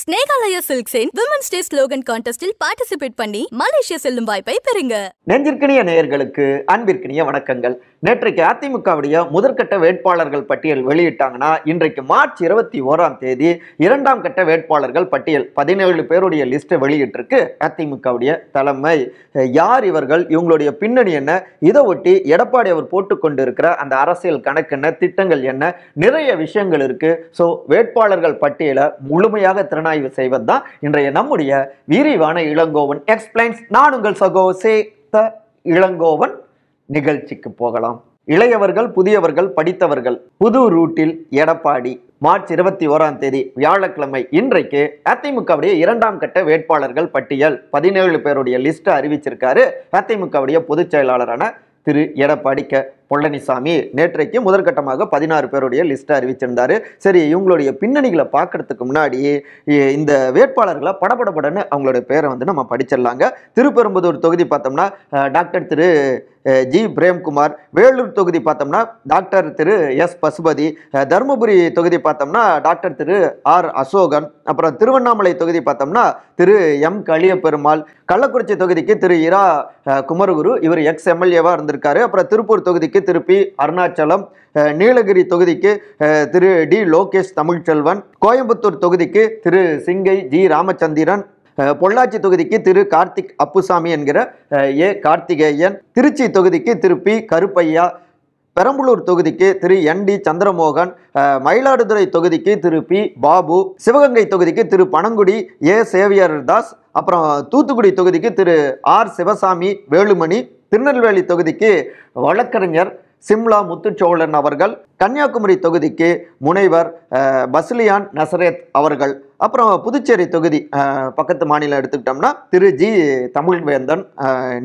Snehalaya silk chain women's day slogan கான்டெஸ்டில் participate பண்ணி Malaysia செல்லும் வாய்ப்பை பெறுங்க நெஞ்சிற்கினிய நேயர்களுக்கு அன்பிற்கனிய வணக்கங்கள் நேற்றைக்கு அதிமுகவுடைய முதற்கட்ட வேட்பாளர்கள் பட்டியல் வெளியிட்டாங்கன்னா இன்றைக்கு மார்ச் இருபத்தி ஓராம் தேதி இரண்டாம் கட்ட வேட்பாளர்கள் பட்டியல் பதினேழு பேருடைய லிஸ்ட்டை வெளியிட்டிருக்கு அதிமுகவுடைய தலைமை யார் இவர்கள் இவங்களுடைய பின்னணி என்ன இதை ஒட்டி எடப்பாடி அவர் போட்டுக்கொண்டு இருக்கிற அந்த அரசியல் கணக்கு என்ன திட்டங்கள் என்ன நிறைய விஷயங்கள் இருக்கு ஸோ வேட்பாளர்கள் பட்டியலை முழுமையாக திறனாய்வு செய்வது தான் இன்றைய நம்முடைய விரிவான இளங்கோவன் எக்ஸ்பிளைன்ஸ் நான் உங்கள் சகோ சே இளங்கோவன் நிகழ்ச்சிக்கு போகலாம் இளையவர்கள் புதியவர்கள் படித்தவர்கள் புது ரூட்டில் எடப்பாடி மார்ச் இருபத்தி ஓராம் தேதி வியாழக்கிழமை இன்றைக்கு அதிமுகவுடைய இரண்டாம் கட்ட வேட்பாளர்கள் பட்டியல் பதினேழு பேருடைய லிஸ்ட்டை அறிவிச்சிருக்காரு அதிமுகவுடைய பொதுச் செயலாளரான திரு எடப்பாடி க பழனிசாமி நேற்றைக்கு முதற்கட்டமாக பதினாறு பேருடைய லிஸ்ட் அறிவிச்சிருந்தாரு சரி இவங்களுடைய பின்னணிகளை பார்க்கறதுக்கு முன்னாடி இந்த வேட்பாளர்களை படபடபடன்னு அவங்களுடைய பேரை வந்து நம்ம படிச்சிடலாங்க திருப்பெரும்புதூர் தொகுதி பார்த்தோம்னா டாக்டர் திரு ஜி பிரேம்குமார் வேலூர் தொகுதி பார்த்தோம்னா டாக்டர் திரு எஸ் பசுபதி தருமபுரி தொகுதி பார்த்தோம்னா டாக்டர் திரு ஆர் அசோகன் அப்புறம் திருவண்ணாமலை தொகுதி பார்த்தோம்னா திரு எம் களியப்பெருமாள் கள்ளக்குறிச்சி தொகுதிக்கு திரு இரா குமரகுரு இவர் எக்ஸ் எம்எல்ஏவாக இருந்திருக்காரு அப்புறம் திருப்பூர் தொகுதிக்கு திரு பி அருணாச்சலம் நீலகிரி தொகுதிக்கு திரு டி லோகேஷ் தமிழ்ச்செல்வன் கோயம்புத்தூர் தொகுதிக்கு திரு சிங்கை ஜி ராமச்சந்திரன் பொள்ளாச்சி தொகுதிக்கு திரு கார்த்திக் அப்புசாமி என்கிற ஏ கார்த்திகேயன் திருச்சி தொகுதிக்கு திரு பி கருப்பையா பெரம்பலூர் தொகுதிக்கு திரு என் டி சந்திரமோகன் மயிலாடுதுறை தொகுதிக்கு திரு பி பாபு சிவகங்கை தொகுதிக்கு திரு பனங்குடி ஏ சேவியர் தாஸ் அப்புறம் தூத்துக்குடி தொகுதிக்கு திரு ஆர் சிவசாமி வேலுமணி திருநெல்வேலி தொகுதிக்கு வழக்கறிஞர் சிம்லா முத்துச்சோழன் அவர்கள் கன்னியாகுமரி தொகுதிக்கு முனைவர் பஸ்லியான் நசரேத் அவர்கள் அப்புறம் புதுச்சேரி தொகுதி பக்கத்து மாநிலம் எடுத்துக்கிட்டோம்னா திரு ஜி தமிழ் வேந்தன்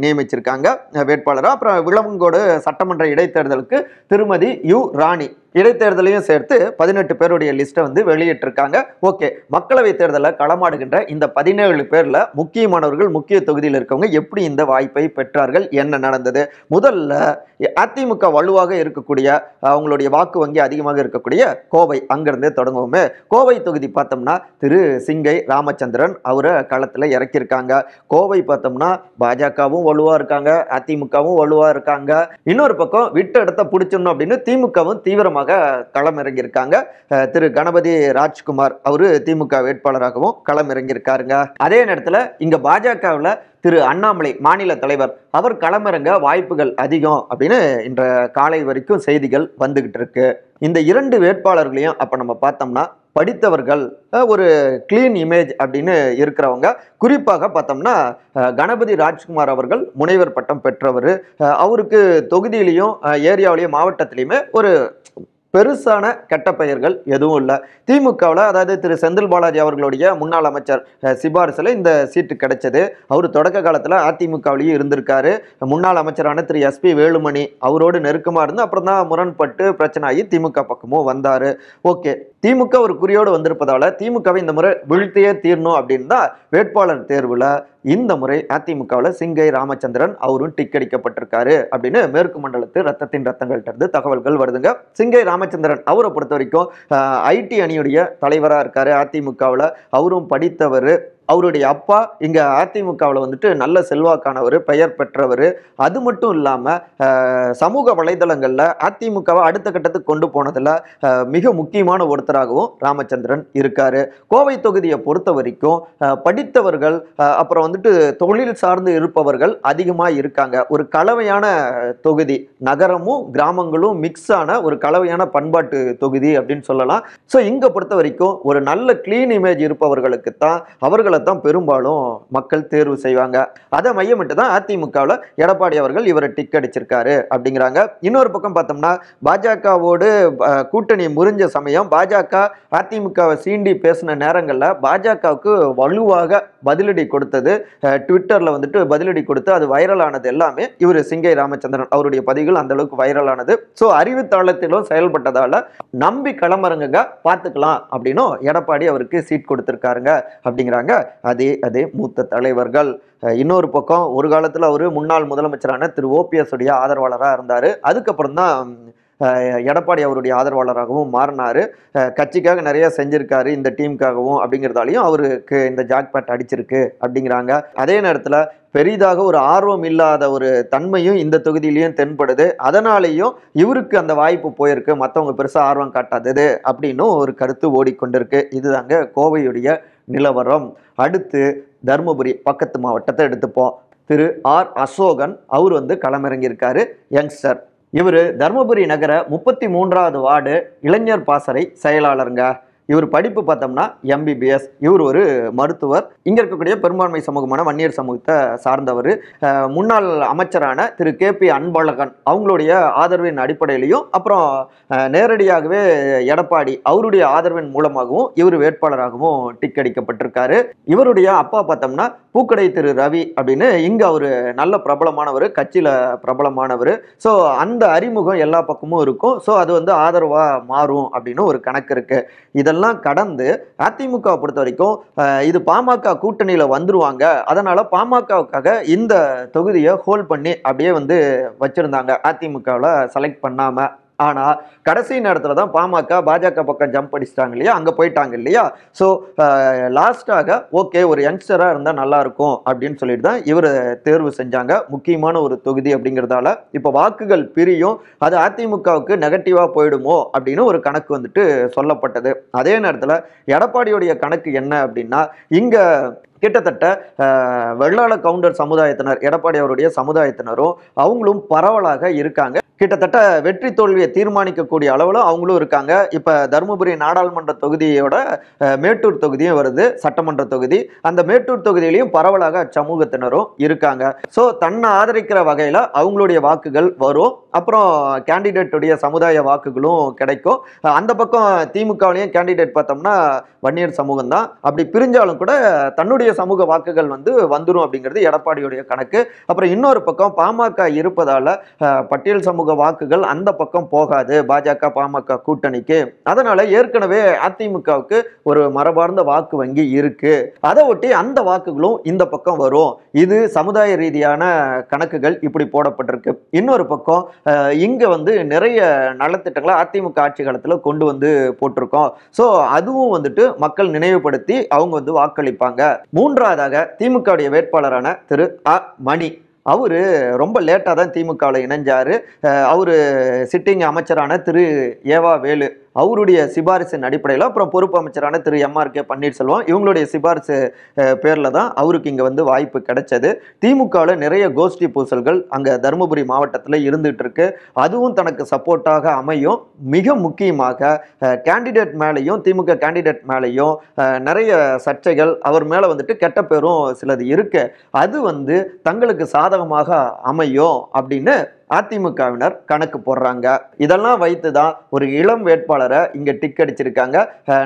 நியமிச்சிருக்காங்க வேட்பாளராக அப்புறம் விளவங்கோடு சட்டமன்ற இடைத்தேர்தலுக்கு திருமதி யு ராணி இடைத்தேர்தலையும் சேர்த்து பதினெட்டு பேருடைய லிஸ்ட்டை வந்து வெளியிட்டிருக்காங்க ஓகே மக்களவை தேர்தலில் களமாடுகின்ற இந்த பதினேழு பேரில் முக்கியமானவர்கள் முக்கிய தொகுதியில் இருக்கவங்க எப்படி இந்த வாய்ப்பை பெற்றார்கள் என்ன நடந்தது முதல்ல அதிமுக வலுவாக இருக்கக்கூடிய அவங்களுடைய வாக்கு வங்கி அதிகமாக இருக்கக்கூடிய கோவை அங்கிருந்தே தொடங்குவோமே கோவை தொகுதி பார்த்தோம்னா திரு சிங்கை ராமச்சந்திரன் அவரை களத்தில் இறக்கியிருக்காங்க கோவை பார்த்தோம்னா பாஜகவும் வலுவாக இருக்காங்க அதிமுகவும் வலுவாக இருக்காங்க இன்னொரு பக்கம் விட்ட இடத்த பிடிச்சிடணும் அப்படின்னு திமுகவும் தீவிரமாக வேட்பாளருமாக களம் இறங்கியிருக்காங்க திரு கணபதி ராஜ்குமார் அவரு திமுக வேட்பாளராகவும் களம் இறங்கியிருக்காருங்க அதே நேரத்தில் இங்கே பாஜகவில் திரு அண்ணாமலை மாநில தலைவர் அவர் களமிறங்க வாய்ப்புகள் அதிகம் அப்படின்னு இன்ற காலை வரைக்கும் செய்திகள் வந்துகிட்டு இருக்கு இந்த இரண்டு வேட்பாளர்களையும் அப்போ நம்ம பார்த்தோம்னா படித்தவர்கள் ஒரு கிளீன் இமேஜ் அப்படின்னு இருக்கிறவங்க குறிப்பாக பார்த்தோம்னா கணபதி ராஜ்குமார் அவர்கள் முனைவர் பட்டம் பெற்றவர் அவருக்கு தொகுதியிலையும் ஏரியாவிலையும் மாவட்டத்திலையுமே ஒரு பெருசான கெட்ட பெயர்கள் எதுவும் இல்லை திமுகவில் அதாவது திரு செந்தில் பாலாஜி அவர்களுடைய முன்னாள் அமைச்சர் சிபாரிசில் இந்த சீட்டு கிடைச்சது அவர் தொடக்க காலத்தில் அதிமுகவிலேயே இருந்திருக்காரு முன்னாள் அமைச்சரான திரு எஸ்பி வேலுமணி அவரோடு நெருக்கமாக இருந்து அப்புறம் தான் முரண்பட்டு பிரச்சனை ஆகி திமுக பக்கமும் வந்தார் ஓகே திமுக ஒரு குறியோடு வந்திருப்பதால திமுகவை இந்த முறை வீழ்த்தியே தீரணும் அப்படின்னு தான் வேட்பாளர் தேர்வில் இந்த முறை அதிமுகவில் சிங்கை ராமச்சந்திரன் அவரும் டிக்கடிக்கப்பட்டிருக்காரு அப்படின்னு மேற்கு மண்டலத்து ரத்தத்தின் ரத்தங்கள்ட்ட இருந்து தகவல்கள் வருதுங்க சிங்கை ராமச்சந்திரன் அவரை பொறுத்த வரைக்கும் ஐடி அணியுடைய தலைவராக இருக்காரு அதிமுகவில் அவரும் படித்தவர் அவருடைய அப்பா இங்கே அதிமுகவில் வந்துட்டு நல்ல செல்வாக்கானவர் பெயர் பெற்றவர் அது மட்டும் இல்லாமல் சமூக வலைதளங்களில் அதிமுகவை அடுத்த கட்டத்துக்கு கொண்டு போனதில் மிக முக்கியமான ஒருத்தராகவும் ராமச்சந்திரன் இருக்கார் கோவை தொகுதியை பொறுத்த வரைக்கும் படித்தவர்கள் அப்புறம் வந்துட்டு தொழில் சார்ந்து இருப்பவர்கள் அதிகமாக இருக்காங்க ஒரு கலவையான தொகுதி நகரமும் கிராமங்களும் மிக்ஸ் ஆன ஒரு கலவையான பண்பாட்டு தொகுதி அப்படின்னு சொல்லலாம் ஸோ இங்கே பொறுத்த வரைக்கும் ஒரு நல்ல கிளீன் இமேஜ் இருப்பவர்களுக்கு தான் அவர்கள் இவங்களை தான் பெரும்பாலும் மக்கள் தேர்வு செய்வாங்க அதை மையமிட்டு தான் அதிமுகவில் எடப்பாடி அவர்கள் இவரை டிக் அடிச்சிருக்காரு அப்படிங்கிறாங்க இன்னொரு பக்கம் பார்த்தோம்னா பாஜகவோடு கூட்டணி முறிஞ்ச சமயம் பாஜக அதிமுகவை சீண்டி பேசின நேரங்களில் பாஜகவுக்கு வலுவாக பதிலடி கொடுத்தது ட்விட்டரில் வந்துட்டு பதிலடி கொடுத்து அது வைரலானது எல்லாமே இவர் சிங்கை ராமச்சந்திரன் அவருடைய பதிவுகள் அந்த அளவுக்கு வைரலானது ஸோ அறிவு தாளத்திலும் செயல்பட்டதால் நம்பி களமரங்க பார்த்துக்கலாம் அப்படின்னும் எடப்பாடி அவருக்கு சீட் கொடுத்துருக்காருங்க அப்படிங்கிறாங்க அதே அதே மூத்த தலைவர்கள் இன்னொரு பக்கம் ஒரு காலத்தில் அவர் முன்னாள் முதலமைச்சரான திரு ஓபிஎஸ் உடைய ஆதரவாளராக இருந்தார் அதுக்கப்புறம் தான் எடப்பாடி அவருடைய ஆதரவாளராகவும் மாறினார் கட்சிக்காக நிறைய செஞ்சுருக்காரு இந்த டீமுக்காகவும் அப்படிங்கிறதாலையும் அவருக்கு இந்த ஜாக்பேட் அடிச்சிருக்கு அப்படிங்கிறாங்க அதே நேரத்தில் பெரிதாக ஒரு ஆர்வம் இல்லாத ஒரு தன்மையும் இந்த தொகுதியிலையும் தென்படுது அதனாலேயும் இவருக்கு அந்த வாய்ப்பு போயிருக்கு மற்றவங்க பெருசாக ஆர்வம் காட்டாதது அப்படின்னு ஒரு கருத்து ஓடிக்கொண்டிருக்கு இதுதாங்க கோவையுடைய நிலவரம் அடுத்து தருமபுரி பக்கத்து மாவட்டத்தை எடுத்துப்போம் திரு ஆர் அசோகன் அவர் வந்து களமிறங்கியிருக்காரு யங்ஸ்டர் இவர் தருமபுரி நகர முப்பத்தி மூன்றாவது வார்டு இளைஞர் பாசறை செயலாளருங்க இவர் படிப்பு பார்த்தோம்னா எம்பிபிஎஸ் இவர் ஒரு மருத்துவர் இங்கே இருக்கக்கூடிய பெரும்பான்மை சமூகமான வன்னியர் சமூகத்தை சார்ந்தவர் முன்னாள் அமைச்சரான திரு கே பி அன்பழகன் அவங்களுடைய ஆதரவின் அடிப்படையிலையும் அப்புறம் நேரடியாகவே எடப்பாடி அவருடைய ஆதரவின் மூலமாகவும் இவர் வேட்பாளராகவும் டிக் அடிக்கப்பட்டிருக்காரு இவருடைய அப்பா பார்த்தோம்னா பூக்கடை திரு ரவி அப்படின்னு இங்கே அவர் நல்ல பிரபலமானவர் கட்சியில் பிரபலமானவர் ஸோ அந்த அறிமுகம் எல்லா பக்கமும் இருக்கும் ஸோ அது வந்து ஆதரவாக மாறும் அப்படின்னு ஒரு கணக்கு இருக்குது இதில் இதெல்லாம் கடந்து அதிமுக பொறுத்த வரைக்கும் இது பாமக கூட்டணியில் வந்துருவாங்க அதனால் பாமகவுக்காக இந்த தொகுதியை ஹோல்ட் பண்ணி அப்படியே வந்து வச்சுருந்தாங்க அதிமுகவில் செலக்ட் பண்ணாமல் ஆனால் கடைசி நேரத்தில் தான் பாமக பாஜக பக்கம் ஜம்ப் அடிச்சிட்டாங்க இல்லையா அங்கே போயிட்டாங்க இல்லையா ஸோ லாஸ்ட்டாக ஓகே ஒரு யங்ஸ்டராக இருந்தால் நல்லாயிருக்கும் அப்படின்னு சொல்லிட்டு தான் இவர் தேர்வு செஞ்சாங்க முக்கியமான ஒரு தொகுதி அப்படிங்கிறதால இப்போ வாக்குகள் பிரியும் அது அதிமுகவுக்கு நெகட்டிவாக போயிடுமோ அப்படின்னு ஒரு கணக்கு வந்துட்டு சொல்லப்பட்டது அதே நேரத்தில் எடப்பாடியுடைய கணக்கு என்ன அப்படின்னா இங்கே கிட்டத்தட்ட வெள்ளாள கவுண்டர் சமுதாயத்தினர் எடப்பாடி அவருடைய சமுதாயத்தினரும் அவங்களும் பரவலாக இருக்காங்க கிட்டத்தட்ட வெற்றி தோல்வியை தீர்மானிக்கக்கூடிய அளவில் அவங்களும் இருக்காங்க இப்போ தருமபுரி நாடாளுமன்ற தொகுதியோட மேட்டூர் தொகுதியும் வருது சட்டமன்ற தொகுதி அந்த மேட்டூர் தொகுதியிலையும் பரவலாக சமூகத்தினரும் இருக்காங்க ஸோ தன்னை ஆதரிக்கிற வகையில் அவங்களுடைய வாக்குகள் வரும் அப்புறம் கேண்டிடேட்டுடைய சமுதாய வாக்குகளும் கிடைக்கும் அந்த பக்கம் திமுகவிலையும் கேண்டிடேட் பார்த்தோம்னா வன்னியர் சமூகம் தான் அப்படி பிரிஞ்சாலும் கூட தன்னுடைய சமூக வாக்குகள் வந்து வந்துடும் அப்படிங்கிறது எடப்பாடியுடைய கணக்கு அப்புறம் இன்னொரு பக்கம் பாமக இருப்பதால் பட்டியல் சமூக வாக்குகள் அந்த பக்கம் போகாது பாஜக பாமக கூட்டணிக்கு அதனால ஏற்கனவே அதிமுகவுக்கு ஒரு மரபார்ந்த வாக்கு வங்கி இருக்கு அதை ஒட்டி அந்த வாக்குகளும் இந்த பக்கம் வரும் இது சமுதாய ரீதியான கணக்குகள் இப்படி போடப்பட்டிருக்கு இன்னொரு பக்கம் இங்க வந்து நிறைய நலத்திட்டங்களை அதிமுக ஆட்சி காலத்தில் கொண்டு வந்து போட்டிருக்கோம் ஸோ அதுவும் வந்துட்டு மக்கள் நினைவுபடுத்தி அவங்க வந்து வாக்களிப்பாங்க மூன்றாவதாக திமுகவுடைய வேட்பாளரான திரு அ மணி அவர் ரொம்ப லேட்டாக தான் திமுகவில் இணைஞ்சார் அவர் சிட்டிங் அமைச்சரான திரு ஏவா வேலு அவருடைய சிபாரிசின் அடிப்படையில் அப்புறம் பொறுப்பு அமைச்சரான திரு எம்ஆர் கே பன்னீர்செல்வம் இவங்களுடைய சிபாரிசு பேரில் தான் அவருக்கு இங்கே வந்து வாய்ப்பு கிடைச்சது திமுகவில் நிறைய கோஷ்டி பூசல்கள் அங்கே தருமபுரி மாவட்டத்தில் இருந்துகிட்டு இருக்கு அதுவும் தனக்கு சப்போர்ட்டாக அமையும் மிக முக்கியமாக கேண்டிடேட் மேலேயும் திமுக கேண்டிடேட் மேலேயும் நிறைய சர்ச்சைகள் அவர் மேலே வந்துட்டு கெட்ட பேரும் சிலது இருக்கு அது வந்து தங்களுக்கு சாதகமாக அமையும் அப்படின்னு அதிமுகவினர் கணக்கு போடுறாங்க இதெல்லாம் வைத்து தான் ஒரு இளம் வேட்பாளரை இங்கே டிக் அடிச்சிருக்காங்க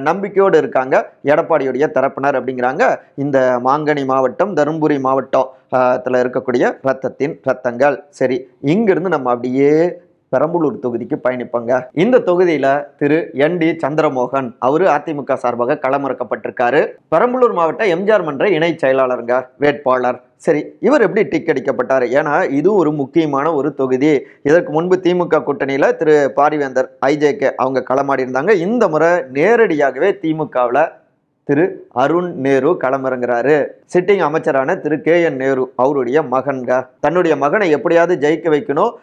நம்பிக்கையோடு இருக்காங்க எடப்பாடியுடைய தரப்பினர் அப்படிங்கிறாங்க இந்த மாங்கனி மாவட்டம் தருமபுரி மாவட்டம் இருக்கக்கூடிய ரத்தத்தின் ரத்தங்கள் சரி இங்கிருந்து நம்ம அப்படியே பெரம்பலூர் தொகுதிக்கு பயணிப்பாங்க இந்த தொகுதியில திரு என் டி சந்திரமோகன் அவரு அதிமுக சார்பாக களமிறக்கப்பட்டிருக்காரு பெரம்பலூர் மாவட்ட எம்ஜிஆர் மன்ற இணை செயலாளருங்க வேட்பாளர் சரி இவர் எப்படி டிக் அடிக்கப்பட்டார் ஏன்னா இது ஒரு முக்கியமான ஒரு தொகுதி இதற்கு முன்பு திமுக கூட்டணியில் திரு பாரிவேந்தர் ஐஜேகே அவங்க களமாடி இருந்தாங்க இந்த முறை நேரடியாகவே திமுகவில் திரு அருண் நேரு களமிறங்குறாரு சிட்டிங் அமைச்சரான திரு கே என் நேரு அவருடைய மகன்க தன்னுடைய மகனை எப்படியாவது ஜெயிக்க வைக்கணும்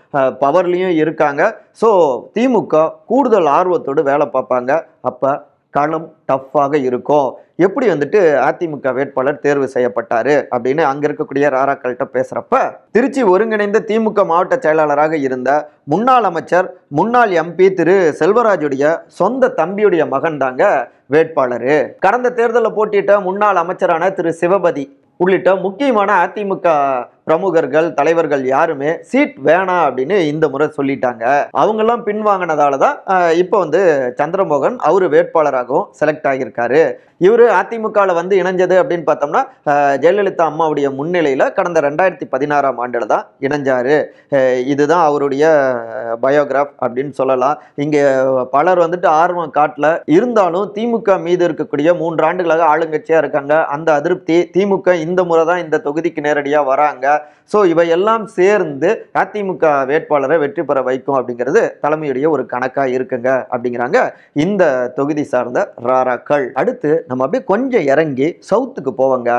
பவர்லேயும் இருக்காங்க ஸோ திமுக கூடுதல் ஆர்வத்தோடு வேலை பார்ப்பாங்க அப்போ களம் டஃப்பாக இருக்கும் எப்படி வந்துட்டு அதிமுக வேட்பாளர் தேர்வு செய்யப்பட்டார் அப்படின்னு அங்கே இருக்கக்கூடிய ராராக்கள்கிட்ட பேசுகிறப்ப திருச்சி ஒருங்கிணைந்த திமுக மாவட்ட செயலாளராக இருந்த முன்னாள் அமைச்சர் முன்னாள் எம்பி திரு செல்வராஜுடைய சொந்த தம்பியுடைய மகன் தாங்க வேட்பாளர் கடந்த தேர்தலில் போட்டியிட்ட முன்னாள் அமைச்சரான திரு சிவபதி உள்ளிட்ட முக்கியமான அதிமுக பிரமுகர்கள் தலைவர்கள் யாருமே சீட் வேணாம் அப்படின்னு இந்த முறை சொல்லிட்டாங்க அவங்கெல்லாம் பின்வாங்கினதால தான் இப்போ வந்து சந்திரமோகன் அவர் வேட்பாளராகவும் செலக்ட் ஆகியிருக்காரு இவர் அதிமுகவில் வந்து இணைஞ்சது அப்படின்னு பார்த்தோம்னா ஜெயலலிதா அம்மாவுடைய முன்னிலையில் கடந்த ரெண்டாயிரத்தி பதினாறாம் ஆண்டில் தான் இணைஞ்சார் இதுதான் அவருடைய பயோகிராஃப் அப்படின்னு சொல்லலாம் இங்கே பலர் வந்துட்டு ஆர்வம் காட்டில் இருந்தாலும் திமுக மீது இருக்கக்கூடிய மூன்று ஆண்டுகளாக ஆளுங்கட்சியாக இருக்காங்க அந்த அதிருப்தி திமுக இந்த முறை தான் இந்த தொகுதிக்கு நேரடியாக வராங்க ஸோ இவையெல்லாம் சேர்ந்து அதிமுக வேட்பாளரை வெற்றி பெற வைக்கும் அப்படிங்கிறது தலைமையுடைய ஒரு கணக்காக இருக்குங்க அப்படிங்கிறாங்க இந்த தொகுதி சார்ந்த ராராக்கள் அடுத்து நம்ம அப்படியே கொஞ்சம் இறங்கி சவுத்துக்கு போவாங்க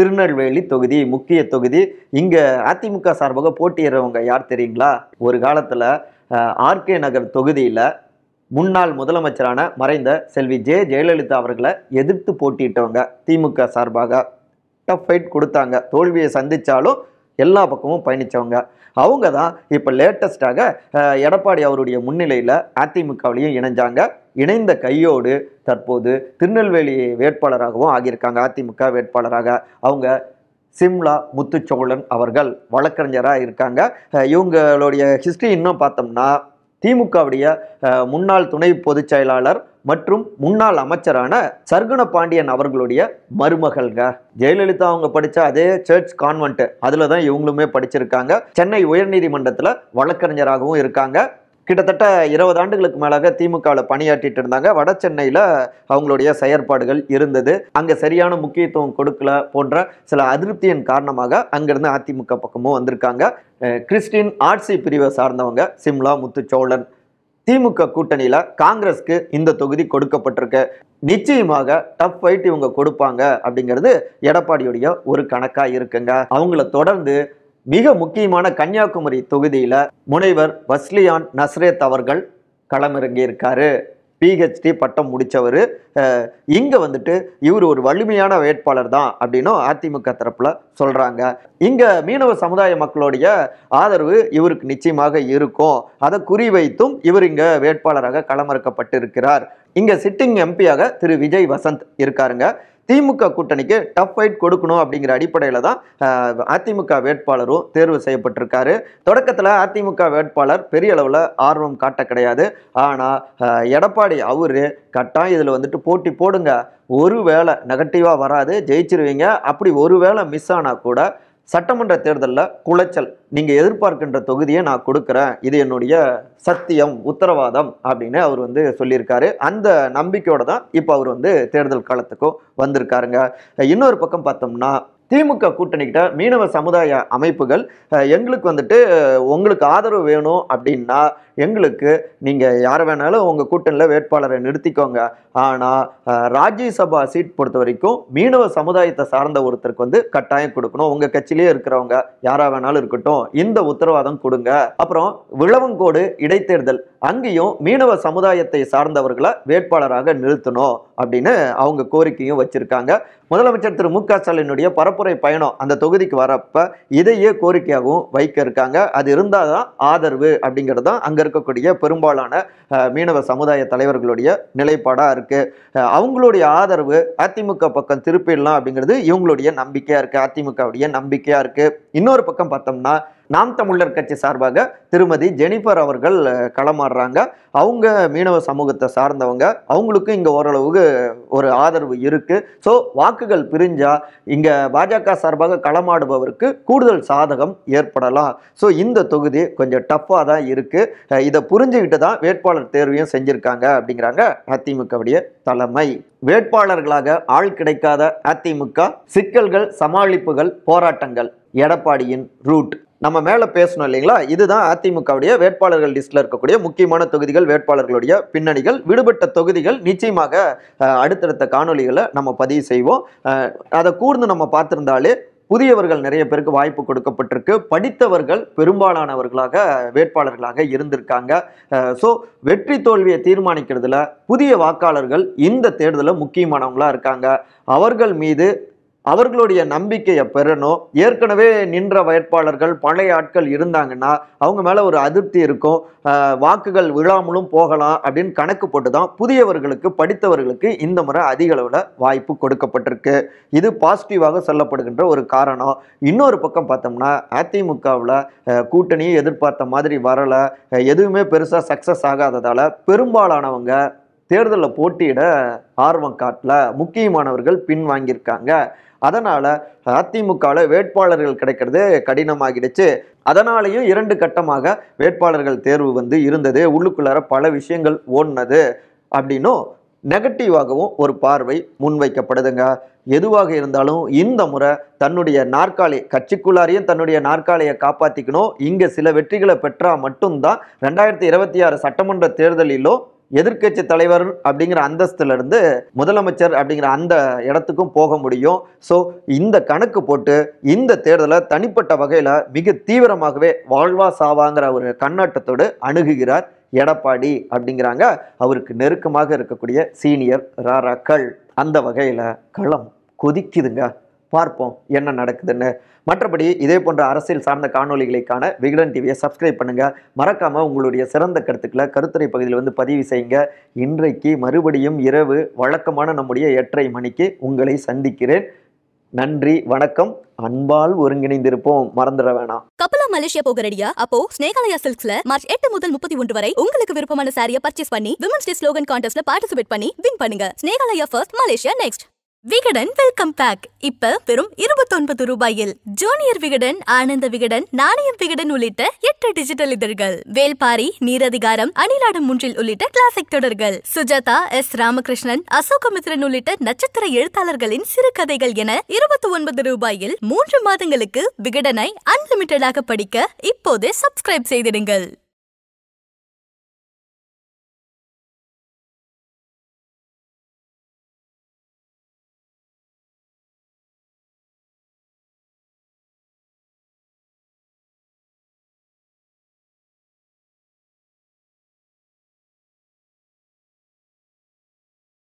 திருநெல்வேலி தொகுதி முக்கிய தொகுதி இங்கே அதிமுக சார்பாக போட்டியிடுறவங்க யார் தெரியுங்களா ஒரு காலத்தில் ஆர்கே நகர் தொகுதியில் முன்னாள் முதலமைச்சரான மறைந்த செல்வி ஜே ஜெயலலிதா அவர்களை எதிர்த்து போட்டிட்டவங்க திமுக சார்பாக டஃப் ஃபைட் கொடுத்தாங்க தோல்வியை சந்தித்தாலும் எல்லா பக்கமும் பயணித்தவங்க அவங்க தான் இப்போ லேட்டஸ்ட்டாக எடப்பாடி அவருடைய முன்னிலையில் அதிமுகவிலையும் இணைஞ்சாங்க இணைந்த கையோடு தற்போது திருநெல்வேலி வேட்பாளராகவும் ஆகியிருக்காங்க அதிமுக வேட்பாளராக அவங்க சிம்லா முத்துச்சோழன் அவர்கள் வழக்கறிஞராக இருக்காங்க இவங்களுடைய ஹிஸ்ட்ரி இன்னும் பார்த்தோம்னா திமுகவுடைய முன்னாள் துணை பொதுச் செயலாளர் மற்றும் முன்னாள் அமைச்சரான சர்க்குண பாண்டியன் அவர்களுடைய மருமகள்ங்க ஜெயலலிதா அவங்க படித்த அதே சர்ச் கான்வென்ட் அதில் தான் இவங்களுமே படிச்சிருக்காங்க சென்னை உயர்நீதிமன்றத்தில் வழக்கறிஞராகவும் இருக்காங்க கிட்டத்தட்ட இருபது ஆண்டுகளுக்கு மேலாக திமுகவில் பணியாற்றிட்டு இருந்தாங்க வட சென்னையில் அவங்களுடைய செயற்பாடுகள் இருந்தது அங்கே சரியான முக்கியத்துவம் கொடுக்கல போன்ற சில அதிருப்தியின் காரணமாக அங்கேருந்து அதிமுக பக்கமும் வந்திருக்காங்க கிறிஸ்டின் ஆர்ட்சி பிரிவை சார்ந்தவங்க சிம்லா முத்துச்சோழன் திமுக கூட்டணியில் காங்கிரஸ்க்கு இந்த தொகுதி கொடுக்கப்பட்டிருக்க நிச்சயமாக டஃப் ஃபைட் இவங்க கொடுப்பாங்க அப்படிங்கிறது எடப்பாடியுடைய ஒரு கணக்காக இருக்குங்க அவங்கள தொடர்ந்து மிக முக்கியமான கன்னியாகுமரி தொகுதியில் முனைவர் வஸ்லியான் நஸ்ரேத் அவர்கள் களமிறங்கியிருக்காரு பிஹெச்டி பட்டம் முடித்தவர் இங்கே வந்துட்டு இவர் ஒரு வலிமையான வேட்பாளர் தான் அப்படின்னும் அதிமுக தரப்பில் சொல்கிறாங்க இங்கே மீனவ சமுதாய மக்களுடைய ஆதரவு இவருக்கு நிச்சயமாக இருக்கும் அதை குறிவைத்தும் இவர் இங்கே வேட்பாளராக களமிறக்கப்பட்டிருக்கிறார் இங்கே சிட்டிங் எம்பியாக திரு விஜய் வசந்த் இருக்காருங்க திமுக கூட்டணிக்கு டஃப் ஃபைட் கொடுக்கணும் அப்படிங்கிற அடிப்படையில் தான் அதிமுக வேட்பாளரும் தேர்வு செய்யப்பட்டிருக்காரு தொடக்கத்தில் அதிமுக வேட்பாளர் பெரிய அளவில் ஆர்வம் காட்ட கிடையாது ஆனால் எடப்பாடி அவர் கட்டாயம் இதில் வந்துட்டு போட்டி போடுங்க ஒரு வேளை நெகட்டிவாக வராது ஜெயிச்சிருவீங்க அப்படி ஒரு வேளை மிஸ் ஆனால் கூட சட்டமன்ற தேர்தலில் குளைச்சல் நீங்கள் எதிர்பார்க்கின்ற தொகுதியை நான் கொடுக்குறேன் இது என்னுடைய சத்தியம் உத்தரவாதம் அப்படின்னு அவர் வந்து சொல்லியிருக்காரு அந்த நம்பிக்கையோடு தான் இப்போ அவர் வந்து தேர்தல் காலத்துக்கும் வந்திருக்காருங்க இன்னொரு பக்கம் பார்த்தோம்னா திமுக கூட்டணிக்கிட்ட மீனவ சமுதாய அமைப்புகள் எங்களுக்கு வந்துட்டு உங்களுக்கு ஆதரவு வேணும் அப்படின்னா எங்களுக்கு நீங்கள் யார் வேணாலும் உங்கள் கூட்டணியில் வேட்பாளரை நிறுத்திக்கோங்க ஆனால் ராஜ்யசபா சீட் பொறுத்த வரைக்கும் மீனவ சமுதாயத்தை சார்ந்த ஒருத்தருக்கு வந்து கட்டாயம் கொடுக்கணும் உங்கள் கட்சியிலேயே இருக்கிறவங்க யாராக வேணாலும் இருக்கட்டும் இந்த உத்தரவாதம் கொடுங்க அப்புறம் விளவங்கோடு இடைத்தேர்தல் அங்கேயும் மீனவ சமுதாயத்தை சார்ந்தவர்களை வேட்பாளராக நிறுத்தணும் அப்படின்னு அவங்க கோரிக்கையும் வச்சிருக்காங்க முதலமைச்சர் திரு மு க ஸ்டாலினுடைய பரப்புரை பயணம் அந்த தொகுதிக்கு வரப்ப இதையே கோரிக்கையாகவும் வைக்க இருக்காங்க அது இருந்தால் தான் ஆதரவு அப்படிங்கிறது தான் அங்கே இருக்கக்கூடிய பெரும்பாலான மீனவ சமுதாய தலைவர்களுடைய நிலைப்பாடாக இருக்குது அவங்களுடைய ஆதரவு அதிமுக பக்கம் திருப்பிடலாம் அப்படிங்கிறது இவங்களுடைய நம்பிக்கையாக இருக்குது அதிமுகவுடைய நம்பிக்கையாக இருக்குது இன்னொரு பக்கம் பார்த்தோம்னா நாம் தமிழர் கட்சி சார்பாக திருமதி ஜெனிஃபர் அவர்கள் களமாடுறாங்க அவங்க மீனவ சமூகத்தை சார்ந்தவங்க அவங்களுக்கும் இங்கே ஓரளவுக்கு ஒரு ஆதரவு இருக்குது ஸோ வாக்குகள் பிரிஞ்சால் இங்கே பாஜக சார்பாக களமாடுபவருக்கு கூடுதல் சாதகம் ஏற்படலாம் ஸோ இந்த தொகுதி கொஞ்சம் டஃப்பாக தான் இருக்குது இதை புரிஞ்சுக்கிட்டு தான் வேட்பாளர் தேர்வையும் செஞ்சுருக்காங்க அப்படிங்கிறாங்க அதிமுகவுடைய தலைமை வேட்பாளர்களாக ஆள் கிடைக்காத அதிமுக சிக்கல்கள் சமாளிப்புகள் போராட்டங்கள் எடப்பாடியின் ரூட் நம்ம மேலே பேசணும் இல்லைங்களா இதுதான் அதிமுகவுடைய வேட்பாளர்கள் லிஸ்ட்டில் இருக்கக்கூடிய முக்கியமான தொகுதிகள் வேட்பாளர்களுடைய பின்னணிகள் விடுபட்ட தொகுதிகள் நிச்சயமாக அடுத்தடுத்த காணொலிகளை நம்ம பதிவு செய்வோம் அதை கூர்ந்து நம்ம பார்த்துருந்தாலே புதியவர்கள் நிறைய பேருக்கு வாய்ப்பு கொடுக்கப்பட்டிருக்கு படித்தவர்கள் பெரும்பாலானவர்களாக வேட்பாளர்களாக இருந்திருக்காங்க ஸோ வெற்றி தோல்வியை தீர்மானிக்கிறதுல புதிய வாக்காளர்கள் இந்த தேர்தலில் முக்கியமானவங்களாக இருக்காங்க அவர்கள் மீது அவர்களுடைய நம்பிக்கையை பெறணும் ஏற்கனவே நின்ற வேட்பாளர்கள் பழைய ஆட்கள் இருந்தாங்கன்னா அவங்க மேலே ஒரு அதிருப்தி இருக்கும் வாக்குகள் விழாமலும் போகலாம் அப்படின்னு கணக்கு போட்டு தான் புதியவர்களுக்கு படித்தவர்களுக்கு இந்த முறை அதிக அளவில் வாய்ப்பு கொடுக்கப்பட்டிருக்கு இது பாசிட்டிவாக சொல்லப்படுகின்ற ஒரு காரணம் இன்னொரு பக்கம் பார்த்தோம்னா அதிமுகவில் கூட்டணியை எதிர்பார்த்த மாதிரி வரலை எதுவுமே பெருசாக சக்ஸஸ் ஆகாததால் பெரும்பாலானவங்க தேர்தலில் போட்டியிட ஆர்வம் காட்டல முக்கியமானவர்கள் பின்வாங்கியிருக்காங்க அதனால் அதிமுகவில் வேட்பாளர்கள் கிடைக்கிறது கடினமாகிடுச்சு அதனாலேயும் இரண்டு கட்டமாக வேட்பாளர்கள் தேர்வு வந்து இருந்தது உள்ளுக்குள்ளார பல விஷயங்கள் ஓடினது அப்படின்னும் நெகட்டிவாகவும் ஒரு பார்வை முன்வைக்கப்படுதுங்க எதுவாக இருந்தாலும் இந்த முறை தன்னுடைய நாற்காலி கட்சிக்குள்ளாரையும் தன்னுடைய நாற்காலியை காப்பாற்றிக்கணும் இங்கே சில வெற்றிகளை பெற்றால் மட்டும்தான் ரெண்டாயிரத்தி இருபத்தி ஆறு சட்டமன்ற தேர்தலிலும் எதிர்கட்சி தலைவர் அப்படிங்கிற அந்தஸ்திலிருந்து முதலமைச்சர் அப்படிங்கிற அந்த இடத்துக்கும் போக முடியும் ஸோ இந்த கணக்கு போட்டு இந்த தேர்தலை தனிப்பட்ட வகையில் மிக தீவிரமாகவே வாழ்வா சாவாங்கிற ஒரு கண்ணாட்டத்தோடு அணுகுகிறார் எடப்பாடி அப்படிங்கிறாங்க அவருக்கு நெருக்கமாக இருக்கக்கூடிய சீனியர் ராராக்கள் அந்த வகையில் களம் கொதிக்குதுங்க பார்ப்போம் என்ன நடக்குதுன்னு மற்றபடி இதே போன்ற அரசியல் சார்ந்த காணொலிகளுக்கான விகடன் டிவியை சப்ஸ்கிரைப் பண்ணுங்கள் மறக்காமல் உங்களுடைய சிறந்த கருத்துக்களை கருத்துறை பகுதியில் வந்து பதிவு செய்யுங்க இன்றைக்கு மறுபடியும் இரவு வழக்கமான நம்முடைய எட்டரை மணிக்கு உங்களை சந்திக்கிறேன் நன்றி வணக்கம் அன்பால் ஒருங்கிணைந்திருப்போம் மறந்துட வேணாம் கப்பலா மலேசியா ரெடியா அப்போ ஸ்னேகாலயா சில்க்ஸ்ல மார்ச் எட்டு முதல் முப்பத்தி ஒன்று வரை உங்களுக்கு விருப்பமான சாரியை பர்ச்சேஸ் பண்ணி விமன்ஸ் டே ஸ்லோகன் கான்டெஸ்ட்ல பார்ட்டிசிபேட் பண்ணி வின் பண்ணுங்க Snehalaya first Malaysia next Vikatan welcome back இப்ப வெறும் இருபத்தொன்பது ரூபாயில் ஜூனியர் விகடன் ஆனந்த விகடன் நாணயம் விகடன் உள்ளிட்ட எட்டு டிஜிட்டல் இதழ்கள் வேல்பாரி நீரதிகாரம் அணிலாடும் முன்றில் உள்ளிட்ட கிளாசிக் தொடர்கள் சுஜாதா எஸ் ராமகிருஷ்ணன் அசோகமித்ரன் உள்ளிட்ட நட்சத்திர எழுத்தாளர்களின் சிறுகதைகள் என இருபத்தி ஒன்பது ரூபாயில் மூன்று மாதங்களுக்கு விகடனை அன்லிமிட்டடாக படிக்க இப்போதே சப்ஸ்கிரைப் செய்திடுங்கள்